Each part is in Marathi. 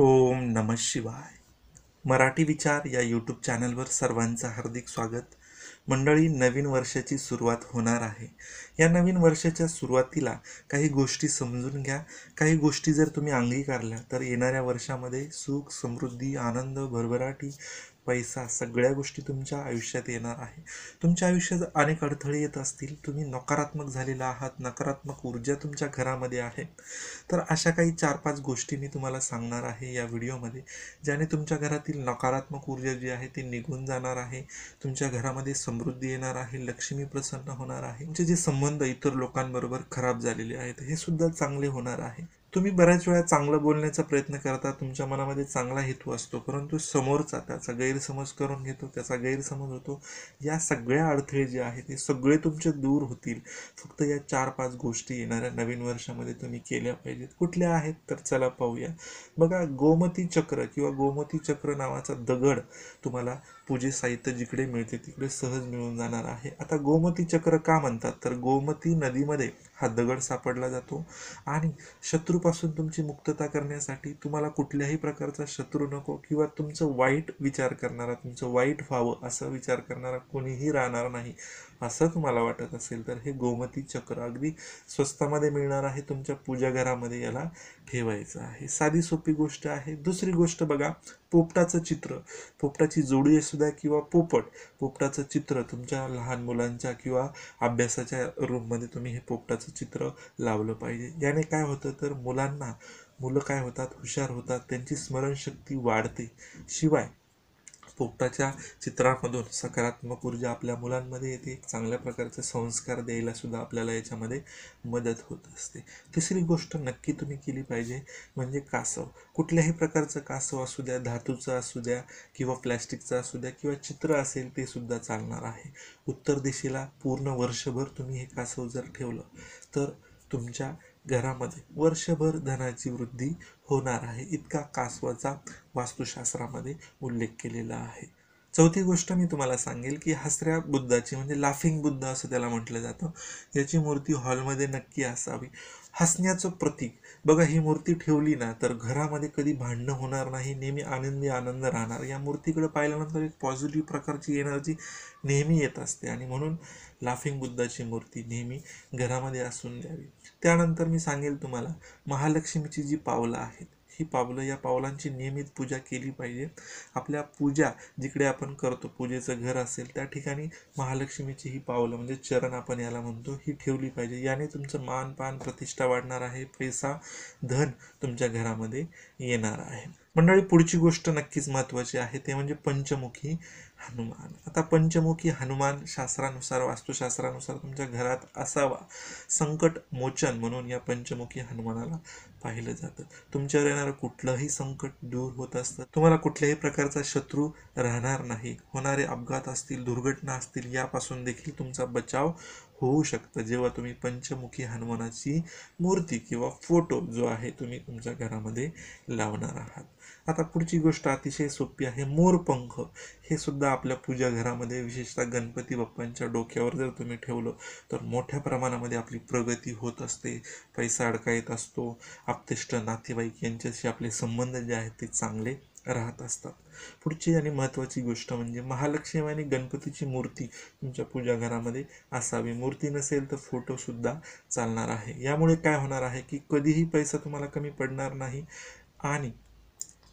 ओम नम शिवाय मराठी विचार या यूट्यूब चॅनलवर सर्वांचं हार्दिक स्वागत मंडळी नवीन वर्षाची सुरुवात होणार आहे या नवीन वर्षाच्या सुरुवातीला काही गोष्टी समजून घ्या काही गोष्टी जर तुम्ही अंगीकारल्या तर येणाऱ्या वर्षामध्ये सुख समृद्धी आनंद भरभराटी पैसा सगळ्या गोष्टी तुमच्या आयुष्यात येणार आहे तुमच्या आयुष्यात अनेक अडथळे येत असतील तुम्ही नकारात्मक झालेला आहात नकारात्मक ऊर्जा तुमच्या घरामध्ये आहे तर अशा काही चार पाच गोष्टी मी तुम्हाला सांगणार आहे या व्हिडिओमध्ये ज्याने तुमच्या घरातील नकारात्मक ऊर्जा जी आहे ती निघून जाणार आहे तुमच्या घरामध्ये समृद्धी येणार आहे लक्ष्मी प्रसन्न होणार आहे तुमचे जे संबंध इतर लोकांबरोबर खराब झालेले आहेत हे सुद्धा चांगले होणार आहे तुम्ही बऱ्याच वेळा चांगलं बोलण्याचा प्रयत्न करता तुमच्या मनामध्ये चांगला हेतू असतो परंतु समोरचा त्याचा गैरसमज करून घेतो त्याचा गैरसमज होतो या सगळ्या अडथळे जे आहेत ते सगळे तुमचे दूर होतील फक्त या चार पाच गोष्टी येणाऱ्या नवीन वर्षामध्ये तुम्ही केल्या पाहिजेत कुठल्या आहेत तर चला पाहूया बघा गोमती चक्र किंवा गोमती चक्र नावाचा दगड तुम्हाला पूजे साहित्य जिकडे मिळते तिकडे सहज मिळून जाणार आहे आता गोमती चक्र का म्हणतात तर गोमती नदीमध्ये हा दगड सापडला जातो आणि शत्रूपासून तुमची मुक्तता करण्यासाठी तुम्हाला कुठल्याही प्रकारचा शत्रू नको किंवा तुमचं वाईट विचार करणारा तुमचं वाईट व्हावं असं विचार करणारा कोणीही राहणार नाही असं तुम्हाला वाटत असेल तर हे गोमती चक्र अगदी स्वस्तामध्ये मिळणार आहे तुमच्या पूजा घरामध्ये याला ठेवायचं आहे साधी सोपी गोष्ट आहे दुसरी गोष्ट बघा पोपटाचं चित्र पोपटाची जोडी सुद्धा किंवा पोपट पोपटाचं चित्र तुमच्या लहान मुलांच्या किंवा अभ्यासाच्या रूममध्ये तुम्ही हे पोपटाचं चित्र लावलं पाहिजे याने काय होतं तर मुलांना मुलं काय होतात हुशार होतात त्यांची स्मरणशक्ती वाढते शिवाय पोपटाच्या चित्रामधून सकारात्मक ऊर्जा आपल्या मुलांमध्ये येते चांगल्या प्रकारचे संस्कार द्यायला सुद्धा आपल्याला याच्यामध्ये मदत होत असते तिसरी गोष्ट नक्की तुम्ही केली पाहिजे म्हणजे कासव कुठल्याही प्रकारचं कासव असू द्या धातूचं असू द्या किंवा प्लॅस्टिकचं असू द्या किंवा चित्र असेल ते सुद्धा चालणार आहे उत्तर दिशेला पूर्ण वर्षभर तुम्ही हे कासव जर ठेवलं तर तुमच्या घरामध्ये वर्षभर धनाची वृद्धी होणार आहे इतका कासवाचा वास्तुशास्त्रामध्ये उल्लेख केलेला आहे चौथी गोष्ट मी तुम्हाला सांगेल की हसऱ्या बुद्धाची म्हणजे लाफिंग बुद्ध असं त्याला म्हटलं जातं याची मूर्ती हॉलमध्ये नक्की असावी हसण्याचं प्रतीक बघा ही मूर्ती ठेवली ना तर घरामध्ये कधी भांडणं होणार नाही नेहमी आनंदी आनंद राहणार या मूर्तीकडे पाहिल्यानंतर एक पॉझिटिव्ह प्रकारची एनर्जी नेहमी येत असते आणि म्हणून लाफिंग बुद्धाची मूर्ती नेहमी घरामध्ये असून द्यावी त्यानंतर मी सांगेल तुम्हाला महालक्ष्मीची जी पावलं आहेत ही पावलं या पावलांची नियमित पूजा केली पाहिजे आपल्या पूजा जिकडे आपण करतो पूजेचं घर असेल त्या ठिकाणी महालक्ष्मीची ही पावलं म्हणजे चरण आपण याला म्हणतो ही ठेवली पाहिजे याने तुमचं मान पान प्रतिष्ठा वाढणार आहे पैसा धन तुमच्या घरामध्ये येणार आहे मंडळी पुढची गोष्ट नक्कीच महत्वाची आहे ते म्हणजे पंचमुखी हनुमान आता पंचमुखी हनुमान शास्त्रानुसार वास्तुशास्त्रानुसार तुमच्या घरात असावा संकट मोचन म्हणून या पंचमुखी हनुमानाला पाहिलं जातं तुमच्यावर येणारं कुठलंही संकट दूर होत असतं तुम्हाला कुठल्याही प्रकारचा शत्रू राहणार नाही होणारे अपघात असतील दुर्घटना असतील यापासून देखील तुमचा बचाव होऊ शकतं जेव्हा तुम्ही पंचमुखी हनुमानाची मूर्ती किंवा फोटो जो आहे तुम्ही तुमच्या घरामध्ये लावणार आहात आता पुढची गोष्ट अतिशय सोपी आहे मोरपंख हे सुद्धा आपल्या पूजा घरामध्ये विशेषतः गणपती बाप्पांच्या डोक्यावर जर तुम्ही ठेवलं तर मोठ्या प्रमाणामध्ये आपली प्रगती होत असते पैसा अडका येत असतो आपतिष्ट नातेवाईक यांच्याशी आपले संबंध जे आहेत ते चांगले राहत असतात पुढची आणि महत्त्वाची गोष्ट म्हणजे महालक्ष्मी आणि गणपतीची मूर्ती तुमच्या पूजा घरामध्ये असावी मूर्ती नसेल तर फोटोसुद्धा चालणार आहे यामुळे काय होणार आहे की कधीही पैसा तुम्हाला कमी पडणार नाही आणि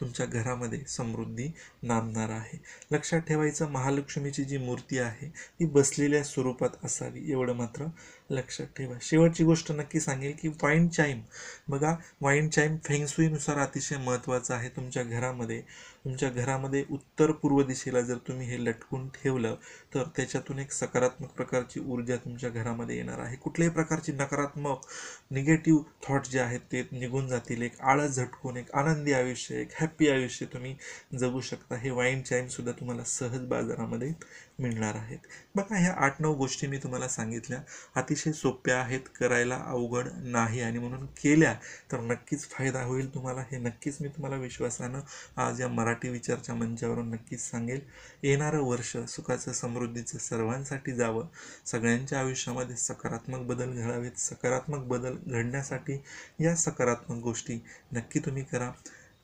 तुमच्या घरामध्ये समृद्धी नांदणार आहे लक्षात ठेवायचं महालक्ष्मीची जी मूर्ती आहे ती बसलेल्या स्वरूपात असावी एवढं मात्र लक्षात ठेवा शेवटची गोष्ट नक्की सांगेल की वाईन चाईम बघा वाईन चाईम फेंगसुईनुसार अतिशय महत्त्वाचं आहे तुमच्या घरामध्ये तुमच्या घरामध्ये उत्तर पूर्व दिशेला जर तुम्ही हे लटकून ठेवलं तर त्याच्यातून एक सकारात्मक प्रकारची ऊर्जा तुमच्या घरामध्ये येणार आहे कुठल्याही प्रकारची नकारात्मक निगेटिव्ह थॉट जे आहेत ते निघून जातील एक आळस झटकून एक आनंदी आयुष्य एक हॅप्पी आयुष्य तुम्ही जगू शकता हे वाईन चाईमसुद्धा तुम्हाला सहज बाजारामध्ये मिळणार आहेत बघा ह्या आठ नऊ गोष्टी मी तुम्हाला सांगितल्या अतिशय अतिशय सोप्या आहेत करायला अवघड नाही आणि म्हणून केल्या तर नक्कीच फायदा होईल तुम्हाला हे नक्कीच मी तुम्हाला विश्वासानं आज या मराठी विचारच्या मंचावरून नक्कीच सांगेल येणारं वर्ष सुखाचं समृद्धीचं सर्वांसाठी जावं सगळ्यांच्या आयुष्यामध्ये सकारात्मक बदल घडावेत सकारात्मक बदल घडण्यासाठी या सकारात्मक गोष्टी नक्की तुम्ही करा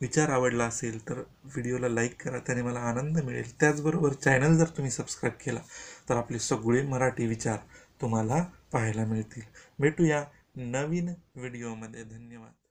विचार आवडला असेल तर व्हिडिओला लाईक करा त्याने मला आनंद मिळेल त्याचबरोबर चॅनल जर तुम्ही सबस्क्राईब केला तर आपले सगळे मराठी विचार तुम्हाला पाहायला मिळतील भेटूया नवीन व्हिडिओमध्ये धन्यवाद